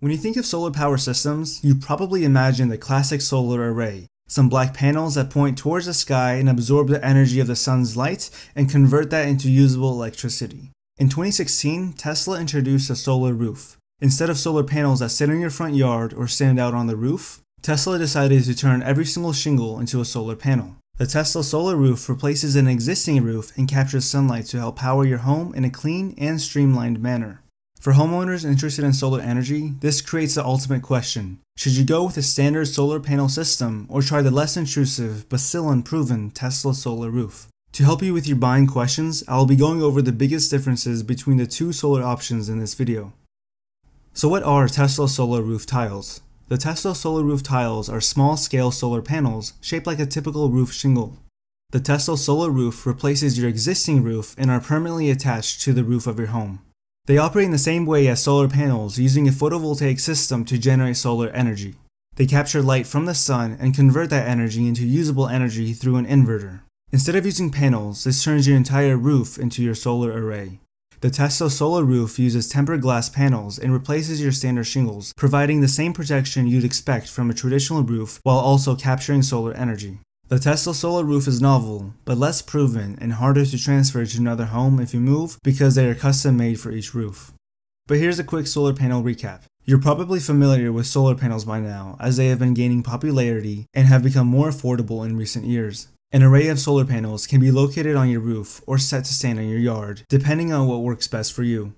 When you think of solar power systems, you probably imagine the classic solar array, some black panels that point towards the sky and absorb the energy of the sun's light and convert that into usable electricity. In 2016, Tesla introduced a solar roof. Instead of solar panels that sit in your front yard or stand out on the roof, Tesla decided to turn every single shingle into a solar panel. The Tesla solar roof replaces an existing roof and captures sunlight to help power your home in a clean and streamlined manner. For homeowners interested in solar energy, this creates the ultimate question. Should you go with a standard solar panel system or try the less intrusive but still unproven Tesla solar roof? To help you with your buying questions, I will be going over the biggest differences between the two solar options in this video. So what are Tesla solar roof tiles? The Tesla solar roof tiles are small-scale solar panels shaped like a typical roof shingle. The Tesla solar roof replaces your existing roof and are permanently attached to the roof of your home. They operate in the same way as solar panels, using a photovoltaic system to generate solar energy. They capture light from the sun and convert that energy into usable energy through an inverter. Instead of using panels, this turns your entire roof into your solar array. The Tesla solar roof uses tempered glass panels and replaces your standard shingles, providing the same protection you'd expect from a traditional roof while also capturing solar energy. The Tesla solar roof is novel, but less proven and harder to transfer to another home if you move because they are custom made for each roof. But here's a quick solar panel recap. You're probably familiar with solar panels by now as they have been gaining popularity and have become more affordable in recent years. An array of solar panels can be located on your roof or set to stand on your yard, depending on what works best for you.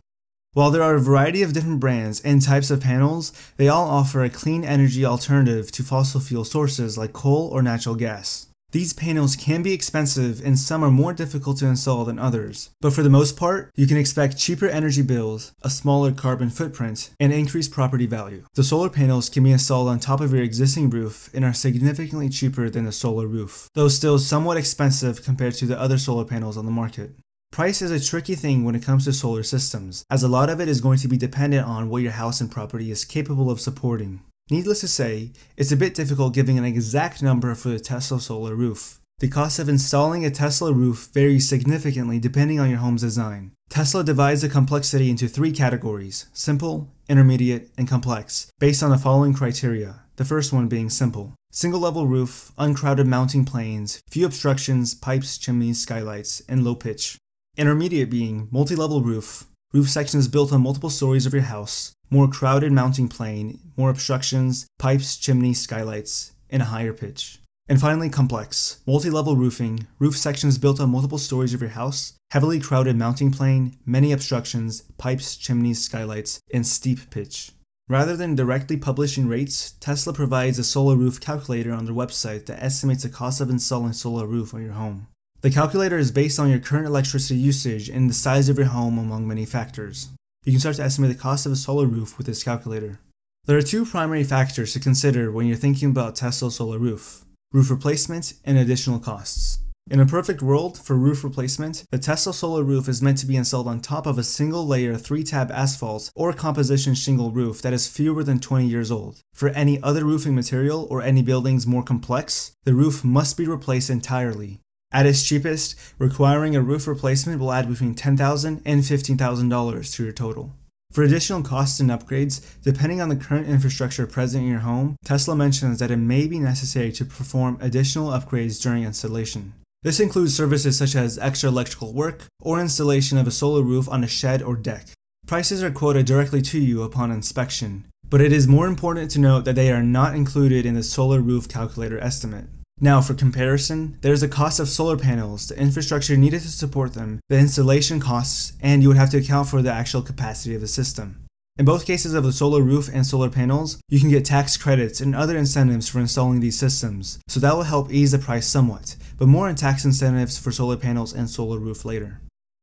While there are a variety of different brands and types of panels, they all offer a clean energy alternative to fossil fuel sources like coal or natural gas. These panels can be expensive and some are more difficult to install than others, but for the most part, you can expect cheaper energy bills, a smaller carbon footprint, and increased property value. The solar panels can be installed on top of your existing roof and are significantly cheaper than the solar roof, though still somewhat expensive compared to the other solar panels on the market. Price is a tricky thing when it comes to solar systems, as a lot of it is going to be dependent on what your house and property is capable of supporting. Needless to say, it's a bit difficult giving an exact number for the Tesla solar roof. The cost of installing a Tesla roof varies significantly depending on your home's design. Tesla divides the complexity into three categories simple, intermediate, and complex, based on the following criteria. The first one being simple single level roof, uncrowded mounting planes, few obstructions, pipes, chimneys, skylights, and low pitch. Intermediate being multi-level roof, roof sections built on multiple stories of your house, more crowded mounting plane, more obstructions, pipes, chimneys, skylights, and a higher pitch. And finally, complex, multi-level roofing, roof sections built on multiple stories of your house, heavily crowded mounting plane, many obstructions, pipes, chimneys, skylights, and steep pitch. Rather than directly publishing rates, Tesla provides a solar roof calculator on their website that estimates the cost of installing solar roof on your home. The calculator is based on your current electricity usage and the size of your home among many factors. You can start to estimate the cost of a solar roof with this calculator. There are two primary factors to consider when you're thinking about Tesla solar roof, roof replacement and additional costs. In a perfect world for roof replacement, the Tesla solar roof is meant to be installed on top of a single layer 3-tab asphalt or composition shingle roof that is fewer than 20 years old. For any other roofing material or any buildings more complex, the roof must be replaced entirely. At its cheapest, requiring a roof replacement will add between $10,000 and $15,000 to your total. For additional costs and upgrades, depending on the current infrastructure present in your home, Tesla mentions that it may be necessary to perform additional upgrades during installation. This includes services such as extra electrical work or installation of a solar roof on a shed or deck. Prices are quoted directly to you upon inspection, but it is more important to note that they are not included in the solar roof calculator estimate. Now, for comparison, there's the cost of solar panels, the infrastructure needed to support them, the installation costs, and you would have to account for the actual capacity of the system. In both cases of the solar roof and solar panels, you can get tax credits and other incentives for installing these systems, so that will help ease the price somewhat, but more on tax incentives for solar panels and solar roof later.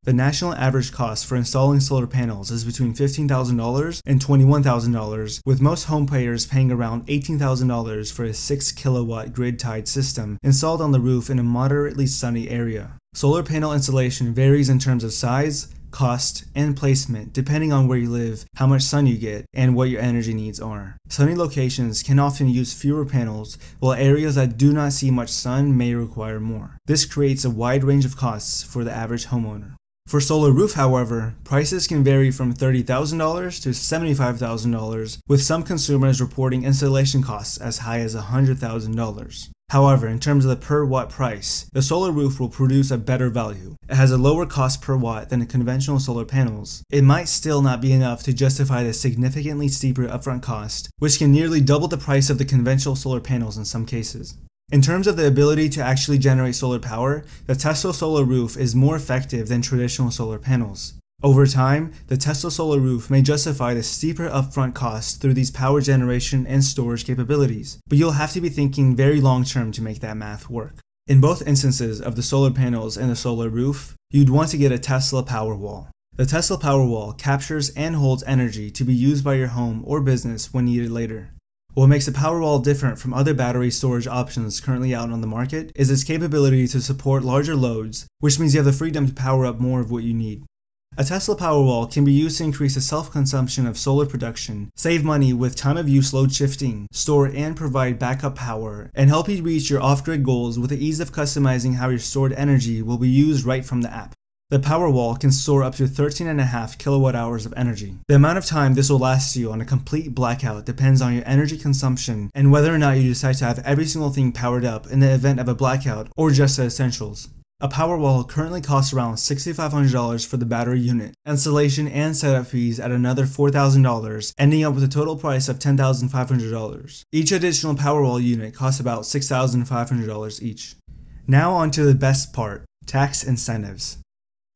The national average cost for installing solar panels is between $15,000 and $21,000, with most home homepayers paying around $18,000 for a 6 kilowatt grid tied system installed on the roof in a moderately sunny area. Solar panel installation varies in terms of size, cost, and placement depending on where you live, how much sun you get, and what your energy needs are. Sunny locations can often use fewer panels, while areas that do not see much sun may require more. This creates a wide range of costs for the average homeowner. For Solar Roof, however, prices can vary from $30,000 to $75,000, with some consumers reporting installation costs as high as $100,000. However, in terms of the per watt price, the solar roof will produce a better value. It has a lower cost per watt than the conventional solar panels. It might still not be enough to justify the significantly steeper upfront cost, which can nearly double the price of the conventional solar panels in some cases. In terms of the ability to actually generate solar power, the Tesla solar roof is more effective than traditional solar panels. Over time, the Tesla solar roof may justify the steeper upfront costs through these power generation and storage capabilities, but you'll have to be thinking very long term to make that math work. In both instances of the solar panels and the solar roof, you'd want to get a Tesla Powerwall. The Tesla Powerwall captures and holds energy to be used by your home or business when needed later. What makes the Powerwall different from other battery storage options currently out on the market is its capability to support larger loads, which means you have the freedom to power up more of what you need. A Tesla Powerwall can be used to increase the self-consumption of solar production, save money with time-of-use load shifting, store and provide backup power, and help you reach your off-grid goals with the ease of customizing how your stored energy will be used right from the app. The Powerwall can store up to 13.5 kilowatt hours of energy. The amount of time this will last you on a complete blackout depends on your energy consumption and whether or not you decide to have every single thing powered up in the event of a blackout or just the essentials. A Powerwall currently costs around $6,500 for the battery unit, installation and setup fees at another $4,000, ending up with a total price of $10,500. Each additional Powerwall unit costs about $6,500 each. Now on to the best part, tax incentives.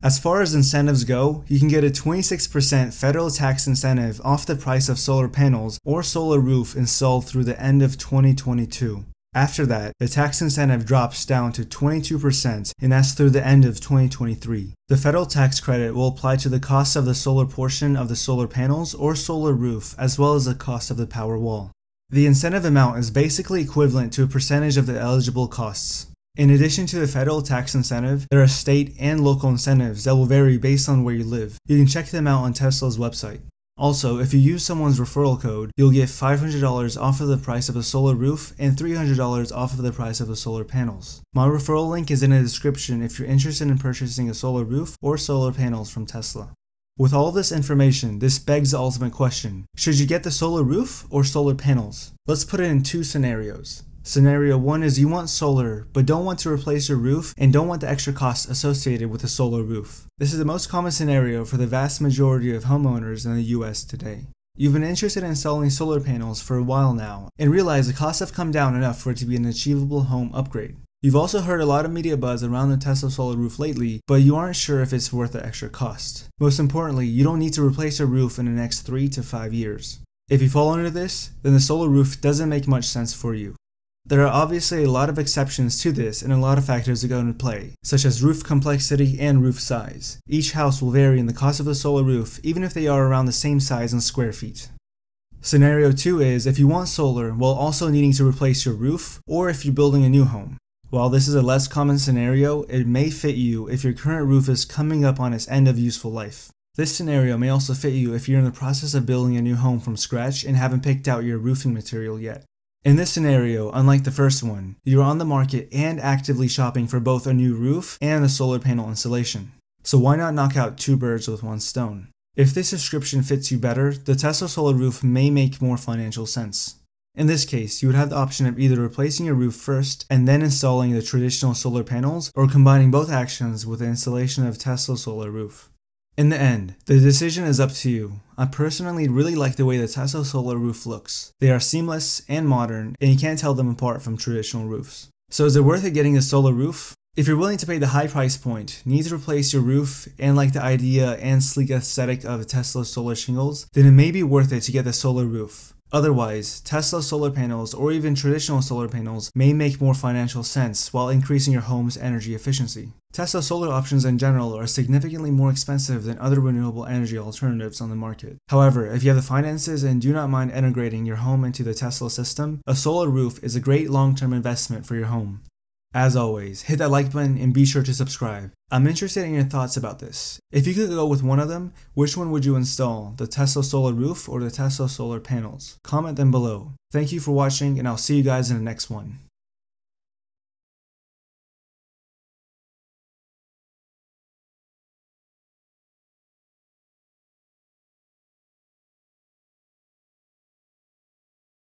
As far as incentives go, you can get a 26% federal tax incentive off the price of solar panels or solar roof installed through the end of 2022. After that, the tax incentive drops down to 22% and that's through the end of 2023. The federal tax credit will apply to the cost of the solar portion of the solar panels or solar roof as well as the cost of the power wall. The incentive amount is basically equivalent to a percentage of the eligible costs, in addition to the federal tax incentive, there are state and local incentives that will vary based on where you live. You can check them out on Tesla's website. Also, if you use someone's referral code, you'll get $500 off of the price of a solar roof and $300 off of the price of the solar panels. My referral link is in the description if you're interested in purchasing a solar roof or solar panels from Tesla. With all this information, this begs the ultimate question. Should you get the solar roof or solar panels? Let's put it in two scenarios. Scenario 1 is you want solar, but don't want to replace your roof and don't want the extra costs associated with a solar roof. This is the most common scenario for the vast majority of homeowners in the US today. You've been interested in installing solar panels for a while now and realize the costs have come down enough for it to be an achievable home upgrade. You've also heard a lot of media buzz around the Tesla solar roof lately, but you aren't sure if it's worth the extra cost. Most importantly, you don't need to replace your roof in the next 3 to 5 years. If you fall under this, then the solar roof doesn't make much sense for you. There are obviously a lot of exceptions to this and a lot of factors that go into play, such as roof complexity and roof size. Each house will vary in the cost of the solar roof even if they are around the same size in square feet. Scenario 2 is if you want solar while also needing to replace your roof or if you're building a new home. While this is a less common scenario, it may fit you if your current roof is coming up on its end of useful life. This scenario may also fit you if you're in the process of building a new home from scratch and haven't picked out your roofing material yet. In this scenario, unlike the first one, you're on the market and actively shopping for both a new roof and a solar panel installation. So why not knock out two birds with one stone? If this description fits you better, the Tesla solar roof may make more financial sense. In this case, you would have the option of either replacing your roof first and then installing the traditional solar panels or combining both actions with the installation of Tesla solar roof. In the end, the decision is up to you, I personally really like the way the Tesla solar roof looks. They are seamless and modern, and you can't tell them apart from traditional roofs. So is it worth it getting a solar roof? If you're willing to pay the high price point, need to replace your roof, and like the idea and sleek aesthetic of Tesla solar shingles, then it may be worth it to get the solar roof. Otherwise, Tesla solar panels or even traditional solar panels may make more financial sense while increasing your home's energy efficiency. Tesla solar options in general are significantly more expensive than other renewable energy alternatives on the market. However, if you have the finances and do not mind integrating your home into the Tesla system, a solar roof is a great long-term investment for your home. As always, hit that like button and be sure to subscribe. I'm interested in your thoughts about this. If you could go with one of them, which one would you install, the Tesla solar roof or the Tesla solar panels? Comment them below. Thank you for watching and I'll see you guys in the next one.